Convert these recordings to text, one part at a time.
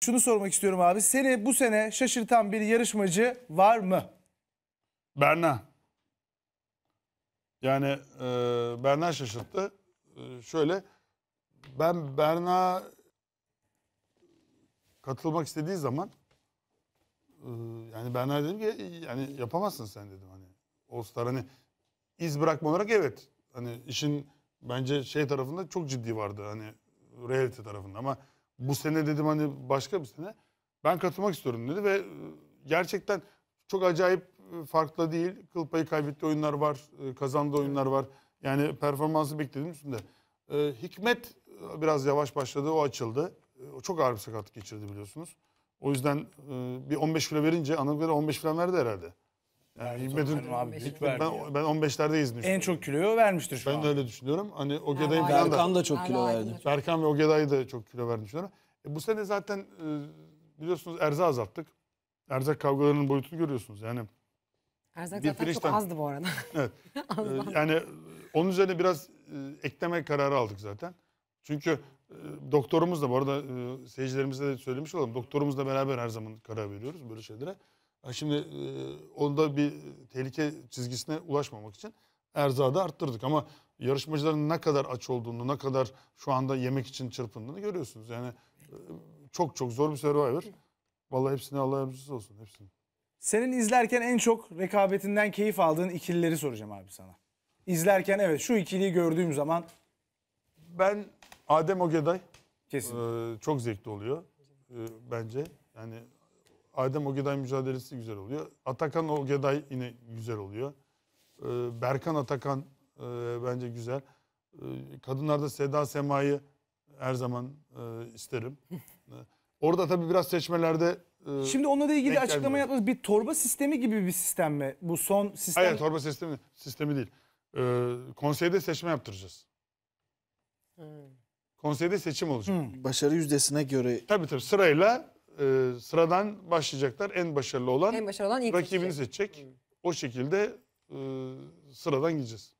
Şunu sormak istiyorum abi. Seni bu sene şaşırtan bir yarışmacı var mı? Berna. Yani e, Berna şaşırttı. E, şöyle ben Berna katılmak istediği zaman e, yani Berna dedim ki yani yapamazsın sen dedim hani. o Star hani iz bırakma olarak evet. Hani işin bence şey tarafında çok ciddi vardı hani reality tarafında ama bu sene dedim hani başka bir sene. Ben katılmak istiyorum dedi ve e, gerçekten çok acayip e, farklı değil. Kıl payı kaybettiği oyunlar var, e, kazandığı oyunlar var. Yani performansı beklediğim üstünde. Hikmet biraz yavaş başladı, o açıldı. O çok ağır bir sakatlık geçirdi biliyorsunuz. O yüzden bir 15 kilo verince anladığım 15 falan verdi herhalde. Yani Ben, ben 15'lerdeyiz düşünüyorum. En çok kiloyu vermiştir şu ben an. Ben öyle düşünüyorum. Hani Ogeday ha, da. Berkan da çok kilo verdi. Berkan ve Ogeday da çok kilo verdi düşünüyorum. E, bu sene zaten e, biliyorsunuz erza azalttık. Erzak kavgalarının boyutunu görüyorsunuz. Yani Erzak bir zaten pirinçten... çok azdı bu arada. evet. e, yani e, onun üzerine biraz e, ekleme kararı aldık zaten. Çünkü e, doktorumuz da bu arada e, seyircilerimize de söylemiş olalım. Doktorumuzla beraber her zaman karar veriyoruz böyle şeylere. Yani şimdi e, onda bir tehlike çizgisine ulaşmamak için erzağı da arttırdık. Ama yarışmacıların ne kadar aç olduğunu, ne kadar şu anda yemek için çırpındığını görüyorsunuz. Yani e, çok çok zor bir Survivor. Vallahi hepsine Allah yardımcısı olsun. Hepsini. Senin izlerken en çok rekabetinden keyif aldığın ikilileri soracağım abi sana. İzlerken evet şu ikiliyi gördüğüm zaman. Ben Adem Ogeday. Kesin. E, çok zevkli oluyor e, bence. Yani Adem Ogeday mücadelesi güzel oluyor. Atakan Ogeday yine güzel oluyor. Ee, Berkan Atakan e, bence güzel. Ee, kadınlarda Seda Sema'yı her zaman e, isterim. Ee, orada tabii biraz seçmelerde e, Şimdi onunla ilgili açıklama gelmiyor. yapmanız bir torba sistemi gibi bir sistem mi? Bu son sistem. Hayır torba sistemi, sistemi değil. konseyde seçme yaptıracağız. Hmm. Konseyde seçim olacak. Hmm. Başarı yüzdesine göre Tabii tabii sırayla e, sıradan başlayacaklar. En başarılı olan, En başarılı olan ilk rakibini seçecek. seçecek. Hmm. O şekilde e, sıradan gideceğiz.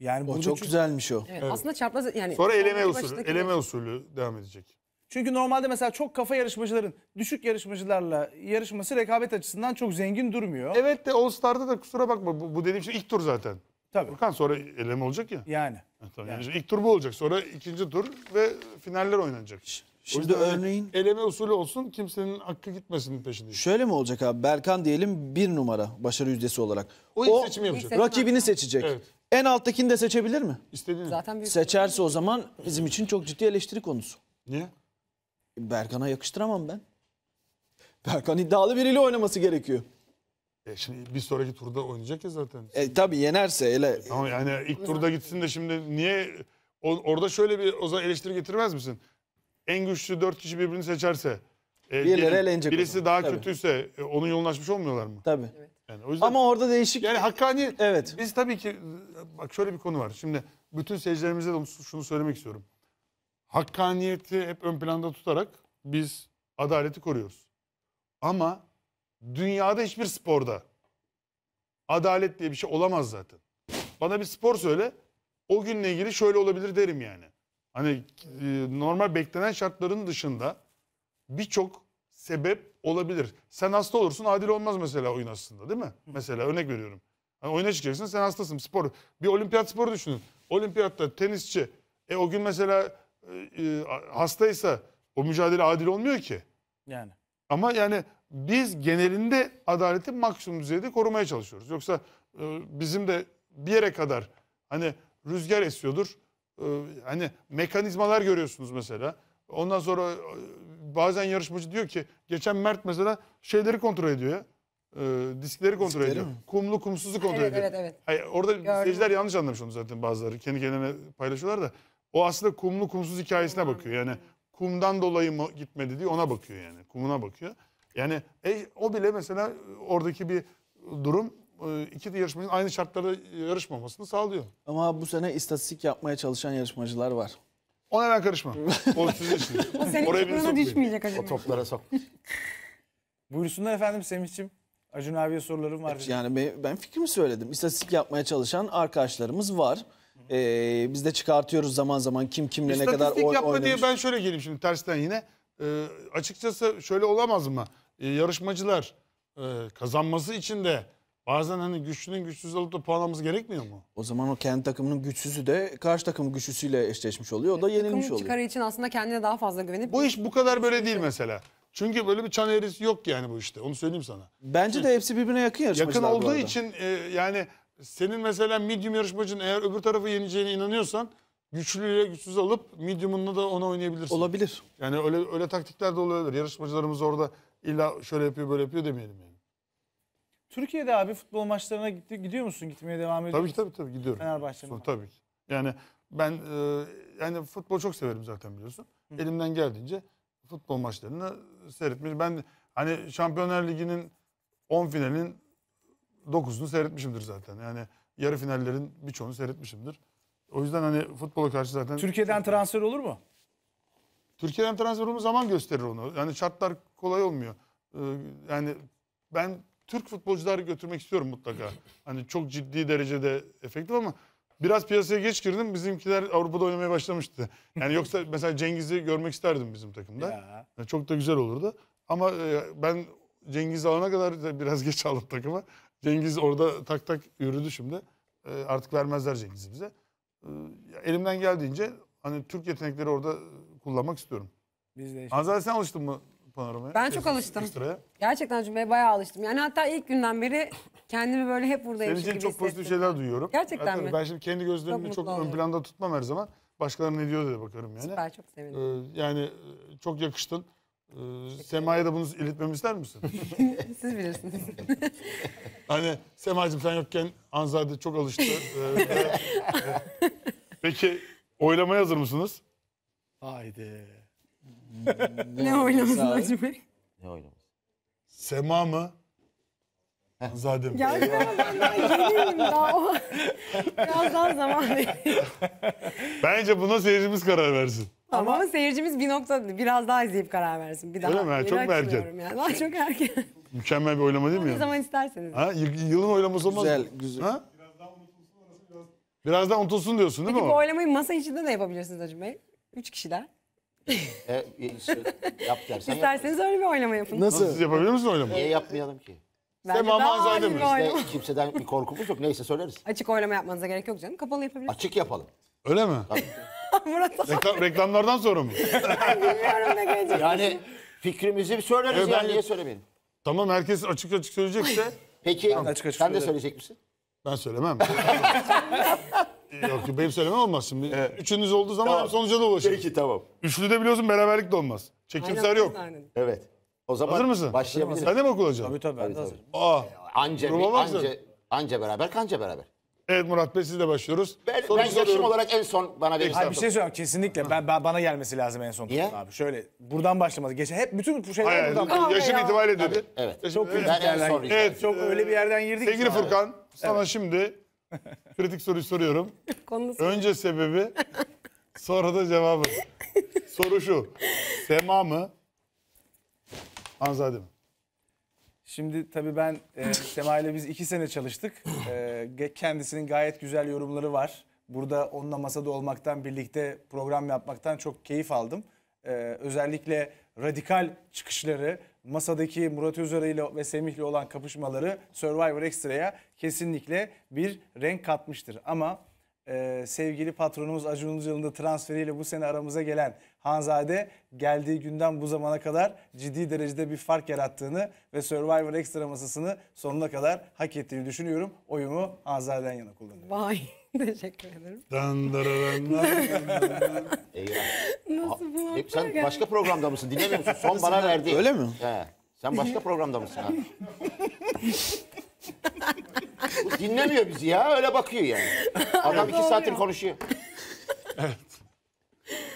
Yani bu çok çünkü, güzelmiş o. Evet, Evet. Aslında çapraz yani. Sonra eleme Baştaki- usulü, eleme usulü devam edecek. çünkü normalde mesela çok kafa yarışmacıların düşük yarışmacılarla yarışması rekabet açısından çok zengin durmuyor. Evet de All Star'da da kusura bakma bu, bu dediğim şey ilk tur zaten. Tabii. Furkan sonra eleme olacak ya. Yani. Ha, Tamam. Yani. ilk tur bu olacak. Sonra ikinci tur ve finaller oynanacak. Şimdi o hani örneğin eleme usulü olsun kimsenin hakkı gitmesinin peşinde. Şöyle mi olacak abi? Berkan diyelim bir numara başarı yüzdesi olarak. O, o ilk seçimi yapacak. Rakibini seçecek. Evet. En alttakini de seçebilir mi? İstediğini. Zaten büyük Seçerse o zaman bizim için çok ciddi eleştiri konusu. Niye? Berkan'a yakıştıramam ben. Berkan iddialı biriyle oynaması gerekiyor. E şimdi bir sonraki turda oynayacak ya zaten. E, tabii yenerse ele. E, tamam yani ilk turda gitsin de şimdi niye orada şöyle bir o zaman eleştiri getirmez misin? en güçlü dört kişi birbirini seçerse e, Birileri diyelim, elenecek Birisi daha Tabii. kötüyse e, onun yolunu açmış olmuyorlar mı? Tabii. Yani o yüzden Ama orada değişik yani hakkani Evet. biz tabii ki bak şöyle bir konu var. Şimdi bütün seyircilerimize de şunu söylemek istiyorum. Hakkaniyeti hep ön planda tutarak biz adaleti koruyoruz. Ama dünyada hiçbir sporda adalet diye bir şey olamaz zaten. Bana bir spor söyle o günle ilgili şöyle olabilir derim yani. Hani e, normal beklenen şartların dışında birçok sebep olabilir. Sen hasta olursun adil olmaz mesela oyun aslında değil mi? Mesela örnek veriyorum. Hani oyuna çıkacaksın sen hastasın. Spor bir olimpiyat sporu düşünün. Olimpiyatta tenisçi e o gün mesela e, e, hastaysa o mücadele adil olmuyor ki. Yani. Ama yani biz genelinde adaleti maksimum düzeyde korumaya çalışıyoruz. Yoksa e, bizim de bir yere kadar hani rüzgar esiyordur ee, hani mekanizmalar görüyorsunuz mesela. Ondan sonra e, bazen yarışmacı diyor ki geçen Mert mesela şeyleri kontrol ediyor ya. Ee, diskleri kontrol diskleri ediyor. Mi? Kumlu kumsuzu kontrol evet, ediyor. Evet evet. Hayır, orada Gördüm. seyirciler yanlış anlamış onu zaten bazıları. Kendi kendine paylaşıyorlar da o aslında kumlu kumsuz hikayesine tamam. bakıyor. Yani kumdan dolayı mı gitmedi diye ona bakıyor yani. Kumuna bakıyor. Yani e, o bile mesela oradaki bir durum e, iki de yarışmacının aynı şartlarda yarışmamasını sağlıyor. Ama bu sene istatistik yapmaya çalışan yarışmacılar var. Ona ben karışma. O sizin işiniz. O senin Oraya beni düşmeyecek acaba. O toplara sok. Buyursunlar efendim Semih'ciğim. Acun abiye sorularım var. Evet, yani ben, fikrimi söyledim. İstatistik yapmaya çalışan arkadaşlarımız var. Ee, biz de çıkartıyoruz zaman zaman kim kimle ne kadar İstatistik yapma diye ben şöyle geleyim şimdi tersten yine. Ee, açıkçası şöyle olamaz mı? Ee, yarışmacılar e, kazanması için de Bazen hani güçlünün güçsüz olup da puanlaması gerekmiyor mu? O zaman o kendi takımının güçsüzü de karşı takım güçlüsüyle eşleşmiş oluyor. O da e, yenilmiş Takımın oluyor. çıkarı için aslında kendine daha fazla güvenip... Bu iş bu kadar böyle değil mesela. Çünkü böyle bir çan eğrisi yok yani bu işte. Onu söyleyeyim sana. Bence de hepsi birbirine yakın yarışmacılar Yakın olduğu için e, yani senin mesela medium yarışmacın eğer öbür tarafı yeneceğine inanıyorsan güçlüyle güçsüz alıp medium'unla da ona oynayabilirsin. Olabilir. Yani öyle öyle taktikler de olabilir. Yarışmacılarımız orada illa şöyle yapıyor böyle yapıyor demeyelim yani. Türkiye'de abi futbol maçlarına gitti, gidiyor musun? Gitmeye devam ediyor Tabii ki musun? tabii tabii gidiyorum. Fenerbahçe mi? Tabii ki. Yani ben e, yani futbol çok severim zaten biliyorsun. Hı. Elimden geldiğince futbol maçlarını seyretmiş. Ben hani Şampiyonlar Ligi'nin 10 finalin 9'unu seyretmişimdir zaten. Yani yarı finallerin birçoğunu seyretmişimdir. O yüzden hani futbola karşı zaten... Türkiye'den transfer olur mu? Türkiye'den transfer olur mu zaman gösterir onu. Yani şartlar kolay olmuyor. Ee, yani ben Türk futbolcuları götürmek istiyorum mutlaka. Hani çok ciddi derecede efektif ama biraz piyasaya geç girdim. Bizimkiler Avrupa'da oynamaya başlamıştı. Yani yoksa mesela Cengiz'i görmek isterdim bizim takımda. Ya. Yani çok da güzel olurdu. Ama e, ben Cengiz alana kadar biraz geç aldım takıma. Cengiz orada tak tak yürüdü şimdi. E, artık vermezler Cengiz'i bize. E, elimden geldiğince hani Türk yetenekleri orada kullanmak istiyorum. Biz de işte. Azal sen alıştın mı Pınar'ımı. Ben çok alıştım. Ekstraya. Gerçekten Cuma'ya bayağı alıştım. Yani hatta ilk günden beri kendimi böyle hep buradayım. Senin için çok pozitif şeyler duyuyorum. Gerçekten Zaten mi? Ben şimdi kendi gözlerimi Çok çok, ön planda tutmam her zaman. Başkaları ne diyor diye bakarım yani. Süper çok sevindim. Ee, yani e, çok yakıştın. Ee, Sema'ya da bunu iletmemi ister misin? Siz bilirsiniz. hani Sema'cığım sen yokken Anzade çok alıştı. Ee, e, e, Peki oylamaya hazır mısınız? Haydi ne oynaması Hacı Bey? Ne oynaması? Sema mı? Hanzade mi? Ya ben daha yeniyim daha. o- Birazdan zaman Bence buna seyircimiz karar versin. Ama, seyircimiz bir nokta biraz daha izleyip karar versin. Bir daha. Öyle mi? Ha, çok erken? Yani. Daha çok erken. Mükemmel bir oylama değil mi? ne ya? zaman isterseniz. Ha? Y- yılın oylaması olmaz mı? Güzel, güzel. Ha? Birazdan unutulsun diyorsun değil Peki mi bu oylamayı masa içinde de yapabilirsiniz Hacı Bey. Üç kişiler e, e yap dersen İsterseniz öyle bir oynama yapın. Nasıl? Siz yapabilir misiniz oynamayı? Niye yapmayalım ki? Bence Sema daha Manzay'da mı? Biz de kimseden bir korkumuz yok. Neyse söyleriz. Açık oylama yapmanıza gerek yok canım. Kapalı yapabiliriz. Açık yapalım. Öyle mi? Murat Reklam, reklamlardan sonra mı? Bilmiyorum ne gelecek. Yani fikrimizi söyleriz Evet, yani niye söylemeyelim? Tamam herkes açık açık söyleyecekse Peki açık açık sen de söyleyecek misin? ben söylemem. Yok benim söylemem olmaz şimdi. Evet. Üçünüz olduğu zaman Tamam. hem sonuca da ulaşır. Peki tamam. Üçlü de biliyorsun beraberlik de olmaz. Çekimser yok. Evet. O zaman Hazır mısın? başlayabiliriz. Sen de mi okul hocam? Tabii tabii. ben de hazırım. Aa. Anca, Duruma bak sen. anca, anca beraber kanca beraber. Evet Murat Bey sizle başlıyoruz. Ben, ben yaşım soruyorum. olarak en son bana verirsin. Hayır, bir şey söyleyeyim kesinlikle. Ben, ben- bana gelmesi lazım en son. Niye? Abi şöyle buradan başlamaz. Geçen hep bütün bu şeyler Hayır, hayır, buradan. yaşım itibariyle dedi. Evet. Yaşım- Çok kötü Evet. Çok öyle bir yerden girdik. ki Sevgili abi. Furkan sana şimdi Kritik soruyu soruyorum. Konusu. Önce sebebi, sonra da cevabı. Soru şu. Sema mı? Hanzade mi? Şimdi tabii ben e, Sema ile biz iki sene çalıştık. E, kendisinin gayet güzel yorumları var. Burada onunla masada olmaktan, birlikte program yapmaktan çok keyif aldım. E, özellikle radikal çıkışları, masadaki Murat Özöre ile ve Semih olan kapışmaları Survivor Extra'ya kesinlikle bir renk katmıştır. Ama e, sevgili patronumuz Acun Ilıcalı'nın da transferiyle bu sene aramıza gelen Hanzade geldiği günden bu zamana kadar ciddi derecede bir fark yarattığını ve Survivor Extra masasını sonuna kadar hak ettiğini düşünüyorum. Oyumu Hanzade'den yana kullanıyorum. Vay. Teşekkür ederim. Eyvah. Nasıl bunu Hep sen başka programda mısın? Dinlemiyor musun? Son bana verdi. Öyle mi? He. Sen başka programda mısın ha? dinlemiyor bizi ya. Öyle bakıyor yani. Adam iki saattir konuşuyor. Evet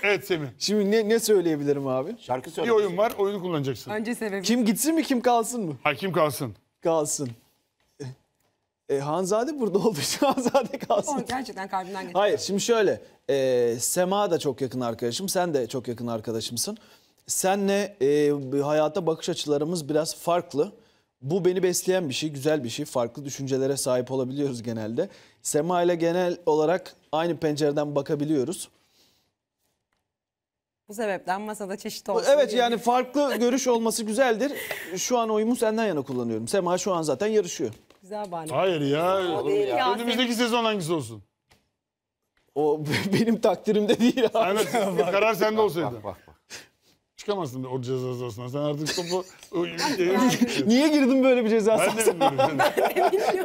Evet Semih. Şimdi ne, ne söyleyebilirim abi? Şarkı söyle. Bir oyun var. Oyunu kullanacaksın. Önce sebebi. Kim gitsin mi kim kalsın mı? kim kalsın. Kalsın. E, Hanzade burada olduğu için Hanzade kalsın. Doğru, gerçekten kalbimden geçti. Hayır şimdi şöyle. E, Sema da çok yakın arkadaşım. Sen de çok yakın arkadaşımsın. Senle e, hayata bakış açılarımız biraz farklı. Bu beni besleyen bir şey, güzel bir şey. Farklı düşüncelere sahip olabiliyoruz genelde. Sema ile genel olarak aynı pencereden bakabiliyoruz. Bu sebepten masada çeşit olsun Evet yani farklı görüş olması güzeldir. Şu an oyumu senden yana kullanıyorum. Sema şu an zaten yarışıyor güzel bahane. Hayır ya. değil ya. Önümüzdeki sezon hangisi olsun? O benim takdirimde değil abi. Aynen. Karar sende olsaydı. Bak bak çıkamazsın o ceza sahasına. Sen artık topu... Niye girdin böyle bir ceza Ben de sahasına? bilmiyorum.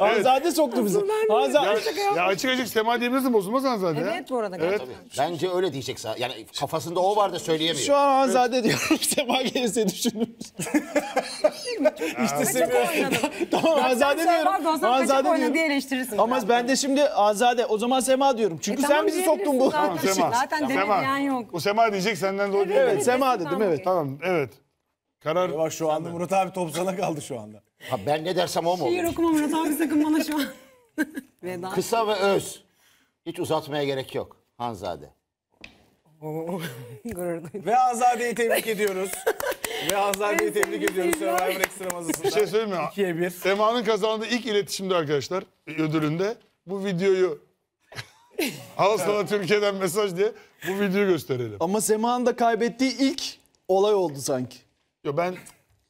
Hanzade soktu bizi. Hanzade. ya açık açık Sema diyebilirsin bozulmaz Hanzade ya. Evet bu arada Evet. gerçekten. Bence öyle diyecek. sa- Yani kafasında o var da söyleyemiyor. Şu an Hanzade diyorum. Sema gelirse düşündüm. işte Kaçak Sema. oynadı. tamam Hanzade Sen diyorum. pardon diyorum. kaçak eleştirirsin. Ama ben de şimdi Hanzade. O zaman Sema diyorum. Çünkü e sen bizi soktun bu. Zaten, Sema. zaten Sema. yok. O Sema diyecek senden dolayı. Evet, Sema dedi değil mi? evet. Tamam evet. Karar Bak şu anda Murat abi top sana kaldı şu anda. Ha, ben ne dersem o mu? Şiir olur? okuma Murat abi sakın bana şu an. Kısa ve öz. Hiç uzatmaya gerek yok. Hanzade. Gurur Ve Azade'yi tebrik ediyoruz. Ve Azade'yi tebrik ediyoruz Survivor Extra masasında. Bir şey söyleyeyim mi? 2'ye bir. Sema'nın kazandığı ilk iletişimde arkadaşlar e, ödülünde bu videoyu Al sana Türkiye'den mesaj diye bu videoyu gösterelim. Ama Sema'nın da kaybettiği ilk olay oldu sanki. Yo ben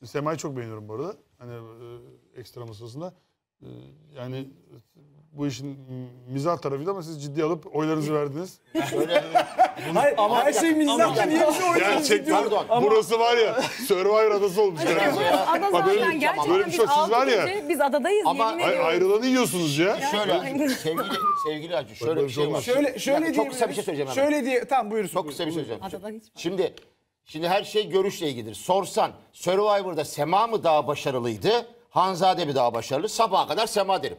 Sema'yı çok beğeniyorum bu arada. Hani e, ekstra masasında. E, yani bu işin mizah tarafıydı ama siz ciddi alıp oylarınızı verdiniz. Hani hayır ama her şey mizahla niye bizi oynuyorsunuz Gerçekten diyorum. burası var ya Survivor adası olmuş. gerçekten. ya. Ada Bak zaten gerçekten böyle bir şey siz var ya. Biz adadayız. Ama, Ay- ayrılanı yiyorsunuz ya. Şöyle sevgili sevgili Acı şöyle bir şey, şey var. Şöyle şöyle Bir dakika, çok kısa bir şey söyleyeceğim hemen. Şöyle diye tamam buyursun. Çok kısa bir şey söyleyeceğim. Adada hiç var. Şimdi Şimdi her şey görüşle ilgilidir. Sorsan Survivor'da Sema mı daha başarılıydı? Hanzade mi daha başarılı? Sabaha kadar Sema derim.